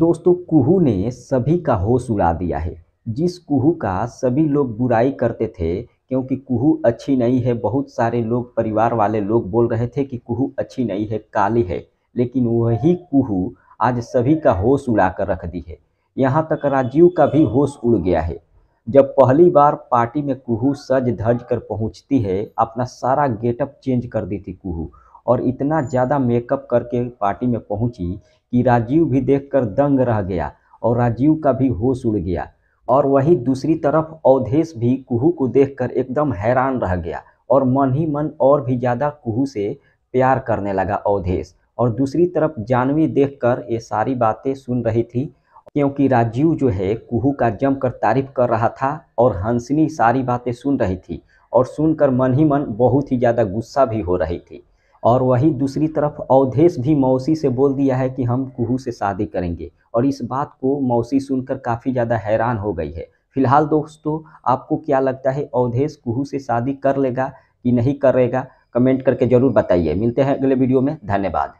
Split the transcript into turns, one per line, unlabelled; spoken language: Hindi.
दोस्तों कुहू ने सभी का होश उड़ा दिया है जिस कुहू का सभी लोग बुराई करते थे क्योंकि कुहू अच्छी नहीं है बहुत सारे लोग परिवार वाले लोग बोल रहे थे कि कुहू अच्छी नहीं है काली है लेकिन वही कुहू आज सभी का होश उड़ा कर रख दी है यहाँ तक राजीव का भी होश उड़ गया है जब पहली बार पार्टी में कुहू सज धज कर पहुँचती है अपना सारा गेटअप चेंज कर दी थी कुहू और इतना ज़्यादा मेकअप करके पार्टी में पहुंची कि राजीव भी देखकर दंग रह गया और राजीव का भी होश उड़ गया और वहीं दूसरी तरफ अवधेश भी कुहू को देखकर एकदम हैरान रह गया और मन ही मन और भी ज़्यादा कुहू से प्यार करने लगा अवधेश और दूसरी तरफ जानवी देखकर ये सारी बातें सुन रही थी क्योंकि राजीव जो है कुहू का जमकर तारीफ कर रहा था और हंसनी सारी बातें सुन रही थी और सुनकर मन ही मन बहुत ही ज़्यादा गुस्सा भी हो रही थी और वही दूसरी तरफ अवधेश भी मौसी से बोल दिया है कि हम कुहू से शादी करेंगे और इस बात को मौसी सुनकर काफ़ी ज़्यादा हैरान हो गई है फिलहाल दोस्तों आपको क्या लगता है अवधेश कुहू से शादी कर लेगा कि नहीं करेगा कमेंट करके ज़रूर बताइए मिलते हैं अगले वीडियो में धन्यवाद